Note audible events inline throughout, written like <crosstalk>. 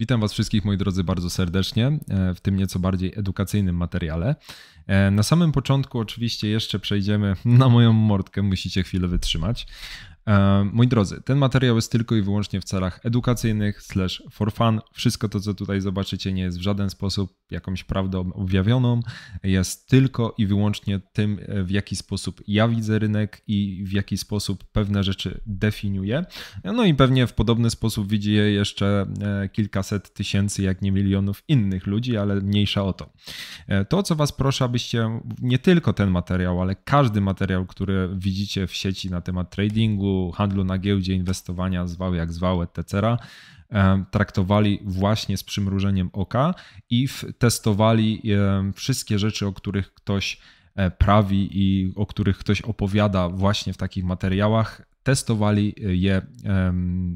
Witam Was wszystkich, moi drodzy, bardzo serdecznie e, w tym nieco bardziej edukacyjnym materiale. E, na samym początku, oczywiście, jeszcze przejdziemy na moją mordkę, musicie chwilę wytrzymać. E, moi drodzy, ten materiał jest tylko i wyłącznie w celach edukacyjnych, slash for fun. Wszystko to, co tutaj zobaczycie, nie jest w żaden sposób jakąś prawdą objawioną. Jest tylko i wyłącznie tym, e, w jaki sposób ja widzę rynek i w jaki sposób pewne rzeczy definiuję. No i pewnie w podobny sposób widzi je jeszcze e, kilkaset tysięcy, jak nie milionów innych ludzi, ale mniejsza o to. To, co Was proszę, abyście nie tylko ten materiał, ale każdy materiał, który widzicie w sieci na temat tradingu, handlu, na giełdzie, inwestowania, zwał jak zwał, etc., traktowali właśnie z przymrużeniem oka i testowali wszystkie rzeczy, o których ktoś e, prawi i o których ktoś opowiada właśnie w takich materiałach, testowali e, je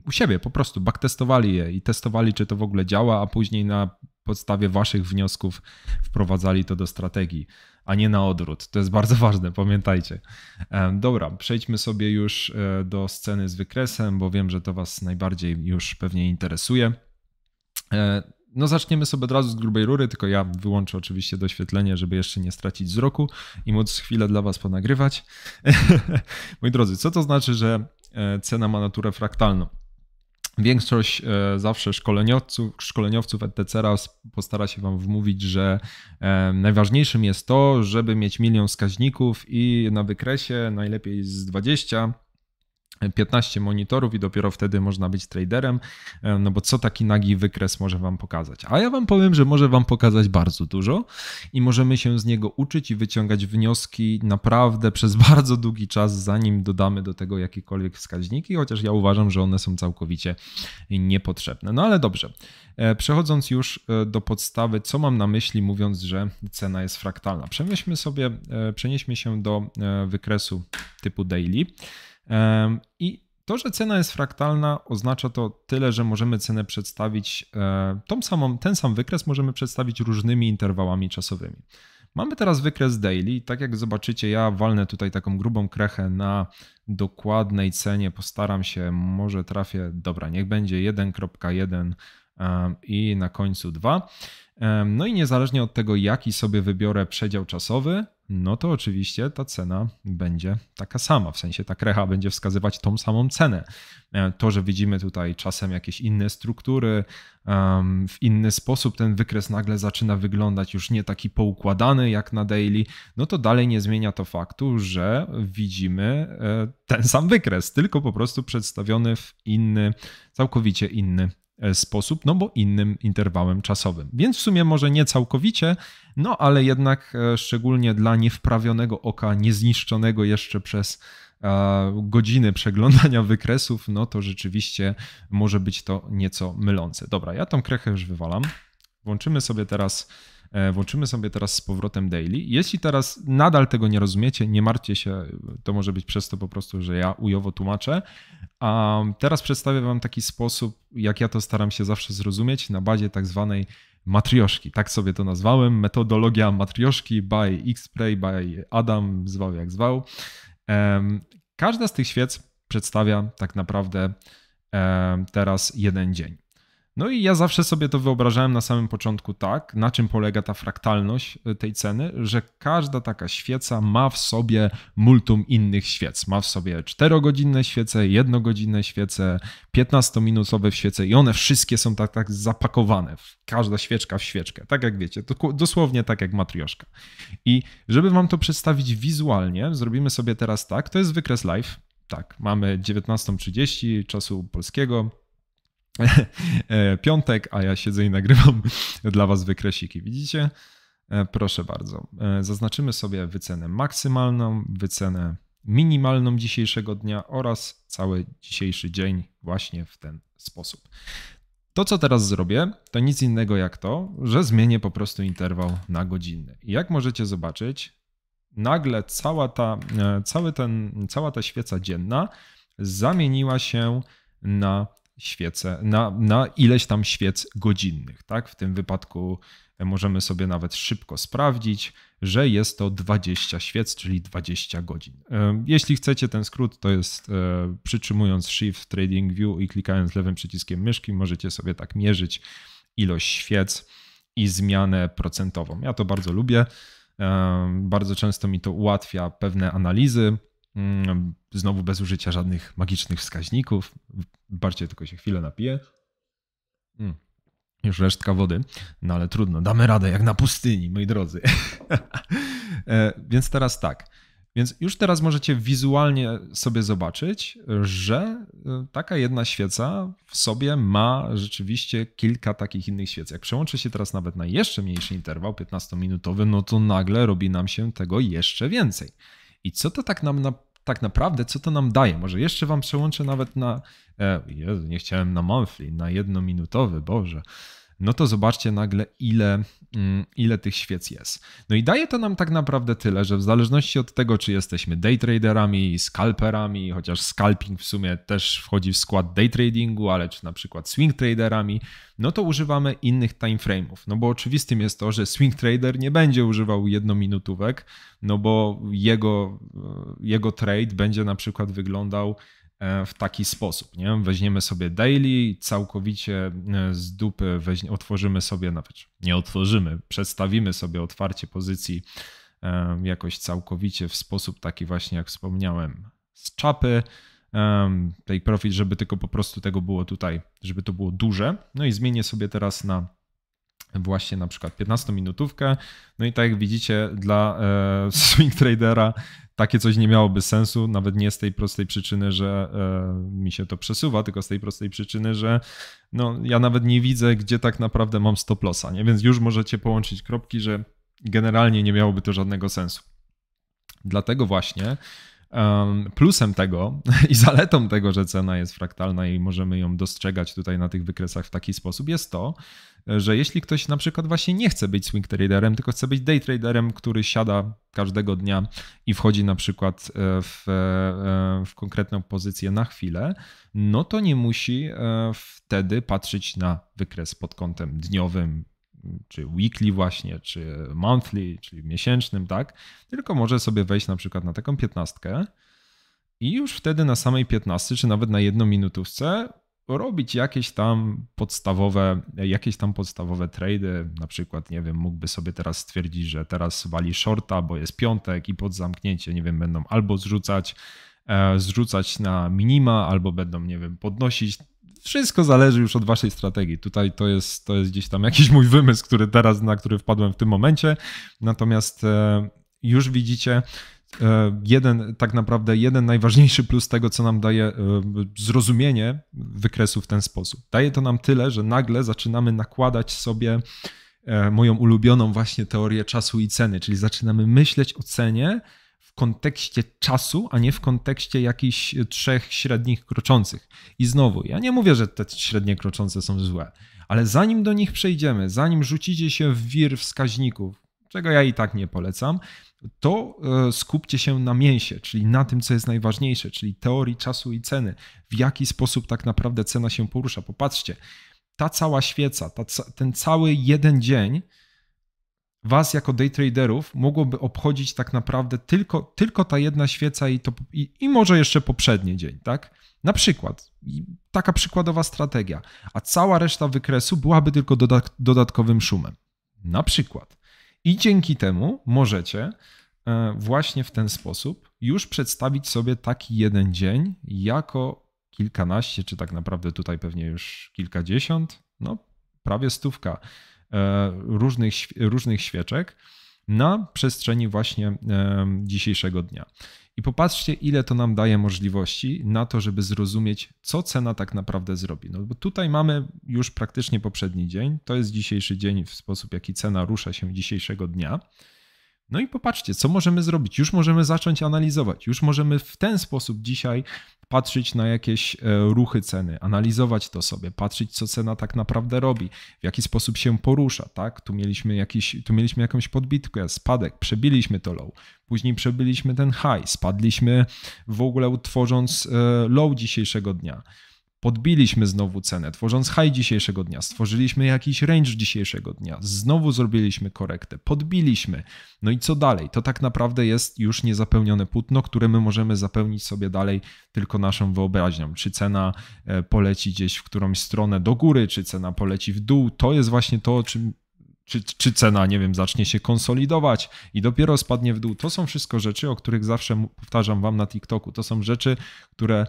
u siebie, po prostu backtestowali je i testowali, czy to w ogóle działa, a później na podstawie waszych wniosków wprowadzali to do strategii a nie na odwrót. To jest bardzo <laughs> ważne, pamiętajcie. Dobra, przejdźmy sobie już e, do sceny z wykresem, bo wiem, że to Was najbardziej już pewnie interesuje. E, no zaczniemy sobie od razu z grubej rury, tylko ja wyłączę oczywiście doświetlenie, żeby jeszcze nie stracić wzroku i móc chwilę dla Was ponagrywać. <laughs> Moi drodzy, co to znaczy, że e, cena ma naturę fraktalną? Większość e, zawsze szkoleniowców, szkoleniowców etc. postara się Wam wmówić, że e, najważniejszym jest to, żeby mieć milion wskaźników i na wykresie najlepiej z 20 15 monitorów i dopiero wtedy można być traderem, e, no bo co taki nagi wykres może wam pokazać? A ja wam powiem, że może wam pokazać bardzo dużo i możemy się z niego uczyć i wyciągać wnioski naprawdę <laughs> przez bardzo długi czas, zanim dodamy do tego jakiekolwiek wskaźniki, chociaż ja uważam, że one są całkowicie niepotrzebne. No ale dobrze, e, przechodząc już e, do podstawy, co mam na myśli mówiąc, że cena jest fraktalna. Przemyślmy sobie, przenieśmy się do wykresu typu daily. I to, że cena jest fraktalna, oznacza to tyle, że możemy cenę przedstawić e, tą samą, ten sam wykres możemy przedstawić różnymi interwałami czasowymi. Mamy teraz wykres daily. Tak jak zobaczycie, ja walnę tutaj taką grubą krechę na dokładnej cenie. Postaram się, może trafię, dobra, niech będzie 1.1 e, i na końcu 2. E, no i niezależnie od tego, jaki sobie wybiorę przedział czasowy, no to oczywiście ta cena będzie taka sama, w sensie ta krecha będzie wskazywać tą samą cenę. E, to, że widzimy tutaj czasem jakieś inne struktury, w inny sposób ten wykres nagle zaczyna wyglądać już nie taki poukładany jak na daily, no to dalej nie zmienia to faktu, że widzimy e, ten sam wykres, tylko po prostu przedstawiony w inny, całkowicie inny E, sposób, no bo innym interwałem czasowym. Więc w sumie może nie całkowicie, no ale jednak e, szczególnie dla niewprawionego oka, niezniszczonego jeszcze przez e, godziny przeglądania <laughs> wykresów, no to rzeczywiście może być to nieco mylące. Dobra, ja tą krechę już wywalam. Włączymy sobie teraz E, włączymy sobie teraz z powrotem daily. Jeśli teraz nadal tego nie rozumiecie, nie martwcie się, to może być przez to po prostu, że ja ujowo tłumaczę. A teraz przedstawię Wam taki sposób, jak ja to staram się zawsze zrozumieć na bazie tak zwanej matrioszki. Tak sobie to nazwałem. Metodologia matrioszki by Xpray, by Adam, zwał jak zwał. Każda z tych świec przedstawia tak naprawdę teraz jeden dzień. No i ja zawsze sobie to wyobrażałem na samym początku tak, na czym polega ta fraktalność y, tej ceny, że każda taka świeca ma w sobie multum innych świec. Ma w sobie czterogodzinne świece, jednogodzinne świece, 15-minutowe świece i one wszystkie są tak, tak zapakowane. Każda świeczka w świeczkę. Tak jak wiecie, to dosłownie tak jak matrioszka. I żeby wam to przedstawić wizualnie, zrobimy sobie teraz tak, to jest wykres live. Tak, mamy 19.30 czasu polskiego E, piątek, a ja siedzę i nagrywam <laughs> dla Was wykresiki. Widzicie? E, proszę bardzo. E, zaznaczymy sobie wycenę maksymalną, wycenę minimalną dzisiejszego dnia oraz cały dzisiejszy dzień właśnie w ten sposób. To, co teraz zrobię, to nic innego jak to, że zmienię po prostu interwał na godzinny. I jak możecie zobaczyć, nagle cała ta, cały ten, cała ta świeca dzienna zamieniła się na świece, na, na ileś tam świec godzinnych. Tak? W tym wypadku e, możemy sobie nawet szybko sprawdzić, że jest to 20 świec, czyli 20 godzin. E, jeśli chcecie ten skrót, to jest e, przytrzymując Shift Trading View i klikając lewym przyciskiem myszki, możecie sobie tak mierzyć ilość świec i zmianę procentową. Ja to bardzo lubię. Bardzo często mi to ułatwia pewne analizy. Mm, znowu bez użycia żadnych magicznych wskaźników. Bardziej tylko się chwilę napiję. Mm, już resztka wody, no ale trudno, damy radę jak na pustyni, moi drodzy. <laughs> E, więc teraz tak. Więc już teraz możecie wizualnie sobie zobaczyć, że e, taka jedna świeca w sobie ma rzeczywiście kilka takich innych świec. Jak przełączę się teraz nawet na jeszcze mniejszy interwał, 15-minutowy, no to nagle robi nam się tego jeszcze więcej. I co to tak nam na, tak naprawdę, co to nam daje? Może jeszcze wam przełączę nawet na. E, Jezu, nie chciałem na monthly, na jednominutowy, Boże no to zobaczcie nagle, ile, mm, ile tych świec jest. No i daje to nam tak naprawdę tyle, że w zależności od tego, czy jesteśmy day traderami, scalperami, chociaż scalping w sumie też wchodzi w skład day tradingu, ale czy na przykład swing traderami, no to używamy innych timeframe'ów. No bo oczywistym jest to, że swing trader nie będzie używał jednominutówek, no bo jego, e, jego trade będzie na przykład wyglądał E, w taki sposób. Nie? Weźmiemy sobie daily, całkowicie e, z dupy otworzymy sobie, nawet no nie otworzymy, przedstawimy sobie otwarcie pozycji e, jakoś całkowicie w sposób taki właśnie, jak wspomniałem, z czapy tej profil, żeby tylko po prostu tego było tutaj, żeby to było duże. No i zmienię sobie teraz na właśnie na przykład 15-minutówkę. No i tak jak widzicie, dla e, <laughs> swing tradera takie coś nie miałoby sensu, nawet nie z tej prostej przyczyny, że e, mi się to przesuwa, tylko z tej prostej przyczyny, że no, ja nawet nie widzę, gdzie tak naprawdę mam stop lossa, nie? więc już możecie połączyć kropki, że generalnie nie miałoby to żadnego sensu. Dlatego właśnie Plusem tego <laughs> i zaletą tego, że cena jest fraktalna i możemy ją dostrzegać tutaj na tych wykresach w taki sposób, jest to, że jeśli ktoś na przykład właśnie nie chce być swing traderem, tylko chce być day traderem, który siada każdego dnia i wchodzi na przykład e, w, e, e, w konkretną pozycję na chwilę, no to nie musi wtedy patrzeć na wykres pod kątem dniowym, czy weekly właśnie, czy monthly, czyli miesięcznym, tak? Tylko może sobie wejść na przykład na taką piętnastkę i już wtedy na samej piętnasty, czy nawet na jedną minutówce robić jakieś tam podstawowe, jakieś tam podstawowe trady. Na przykład, nie wiem, mógłby sobie teraz stwierdzić, że teraz wali shorta, bo jest piątek i pod zamknięcie, nie wiem, będą albo zrzucać, e, zrzucać na minima, albo będą, nie wiem, podnosić wszystko zależy już od waszej strategii. Tutaj to jest, to jest gdzieś tam jakiś mój wymysł, który teraz, na który wpadłem w tym momencie. Natomiast e, już widzicie, e, jeden, tak naprawdę jeden najważniejszy plus tego, co nam daje e, zrozumienie wykresu w ten sposób. Daje to nam tyle, że nagle zaczynamy nakładać sobie moją ulubioną właśnie teorię czasu i ceny, czyli zaczynamy myśleć o cenie w kontekście czasu, a nie w kontekście jakichś trzech średnich kroczących. I znowu, ja nie mówię, że te średnie kroczące są złe, ale zanim do nich przejdziemy, zanim rzucicie się w wir wskaźników, czego ja i tak nie polecam, to e, skupcie się na mięsie, czyli na tym, co jest najważniejsze, czyli teorii czasu i ceny, w jaki sposób tak naprawdę cena się porusza. Popatrzcie, ta cała świeca, ta, ten cały jeden dzień was jako day traderów mogłoby obchodzić tak naprawdę tylko, tylko ta jedna świeca i, to, i, i może jeszcze poprzedni dzień, tak? Na przykład, taka przykładowa strategia, a cała reszta wykresu byłaby tylko dodatkowym szumem. Na przykład. I dzięki temu możecie e, właśnie w ten sposób już przedstawić sobie taki jeden dzień jako kilkanaście, czy tak naprawdę tutaj pewnie już kilkadziesiąt, no prawie stówka E, różnych, różnych świeczek na przestrzeni właśnie e, dzisiejszego dnia. I popatrzcie, ile to nam daje możliwości na to, żeby zrozumieć, co cena tak naprawdę zrobi. No bo tutaj mamy już praktycznie poprzedni dzień, to jest dzisiejszy dzień, w sposób jaki cena rusza się dzisiejszego dnia. No i popatrzcie, co możemy zrobić. Już możemy zacząć analizować, już możemy w ten sposób dzisiaj patrzeć na jakieś e, ruchy ceny, analizować to sobie, patrzeć, co cena tak naprawdę robi, w jaki sposób się porusza. Tak? Tu, mieliśmy jakiś, tu mieliśmy jakąś podbitkę, spadek, przebiliśmy to low, później przebiliśmy ten high, spadliśmy w ogóle utworząc e, low dzisiejszego dnia. Podbiliśmy znowu cenę, tworząc high dzisiejszego dnia, stworzyliśmy jakiś range dzisiejszego dnia, znowu zrobiliśmy korektę, podbiliśmy. No i co dalej? To tak naprawdę jest już niezapełnione płótno, które my możemy zapełnić sobie dalej tylko naszą wyobraźnią. Czy cena e, poleci gdzieś w którąś stronę do góry, czy cena poleci w dół, to jest właśnie to, czym czy, czy, cena, nie wiem, zacznie się konsolidować i dopiero spadnie w dół. To są wszystko rzeczy, o których zawsze powtarzam wam na TikToku. To są rzeczy, które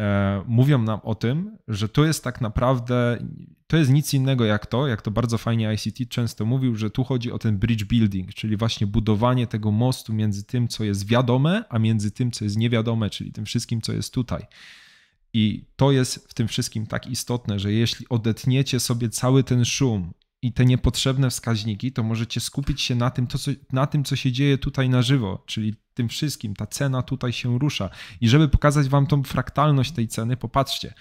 E, mówią nam o tym, że to jest tak naprawdę, to jest nic innego jak to, jak to bardzo fajnie ICT często mówił, że tu chodzi o ten bridge building, czyli właśnie budowanie tego mostu między tym, co jest wiadome, a między tym, co jest niewiadome, czyli tym wszystkim, co jest tutaj. I to jest w tym wszystkim tak istotne, że jeśli odetniecie sobie cały ten szum i te niepotrzebne wskaźniki, to możecie skupić się na tym, to, co, na tym, co się dzieje tutaj na żywo, czyli tym wszystkim. Ta cena tutaj się rusza. I żeby pokazać Wam tą fraktalność tej ceny, popatrzcie.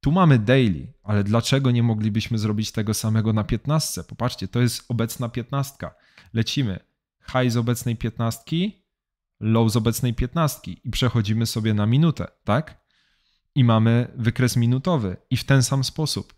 Tu mamy daily, ale dlaczego nie moglibyśmy zrobić tego samego na 15? Popatrzcie, to jest obecna 15. Lecimy. High z obecnej 15, low z obecnej 15 i przechodzimy sobie na minutę, tak? I mamy wykres minutowy i w ten sam sposób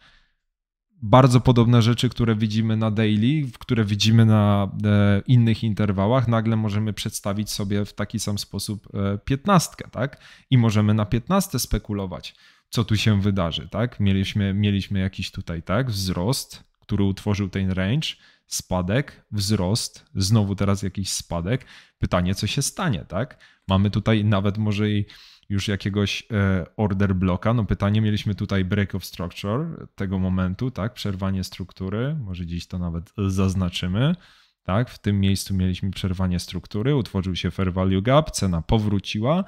bardzo podobne rzeczy, które widzimy na daily, które widzimy na e, innych interwałach, nagle możemy przedstawić sobie w taki sam sposób e, piętnastkę, tak? I możemy na piętnastkę spekulować, co tu się wydarzy, tak? Mieliśmy, mieliśmy jakiś tutaj, tak? Wzrost, który utworzył ten range, spadek, wzrost, znowu teraz jakiś spadek. Pytanie, co się stanie, tak? Mamy tutaj nawet może i już jakiegoś e, order bloka. No pytanie, mieliśmy tutaj break of structure tego momentu, tak? Przerwanie struktury, może gdzieś to nawet zaznaczymy. Tak, w tym miejscu mieliśmy przerwanie struktury, utworzył się fair value gap, cena powróciła,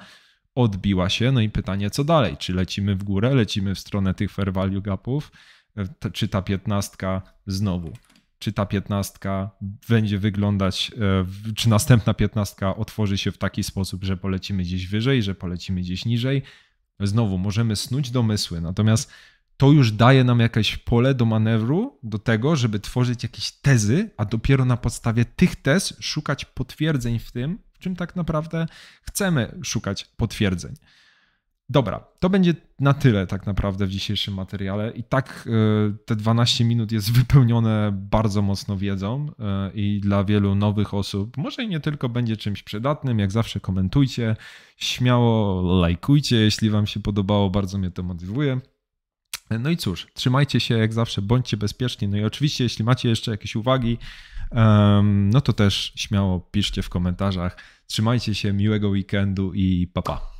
odbiła się. No i pytanie, co dalej? Czy lecimy w górę, lecimy w stronę tych fair value gapów, e, czy ta piętnastka znowu czy ta piętnastka będzie wyglądać, e, czy następna piętnastka otworzy się w taki sposób, że polecimy gdzieś wyżej, że polecimy gdzieś niżej. Znowu możemy snuć domysły, natomiast to już daje nam jakieś pole do manewru, do tego, żeby tworzyć jakieś tezy, a dopiero na podstawie tych tez szukać potwierdzeń w tym, w czym tak naprawdę chcemy szukać potwierdzeń. Dobra, to będzie na tyle tak naprawdę w dzisiejszym materiale. I tak e, te 12 minut jest wypełnione bardzo mocno wiedzą e, i dla wielu nowych osób, może i nie tylko, będzie czymś przydatnym. Jak zawsze komentujcie, śmiało lajkujcie, jeśli Wam się podobało, bardzo mnie to motywuje. No i cóż, trzymajcie się jak zawsze, bądźcie bezpieczni. No i oczywiście, jeśli macie jeszcze jakieś uwagi, no to też śmiało piszcie w komentarzach. Trzymajcie się, miłego weekendu i papa. Pa.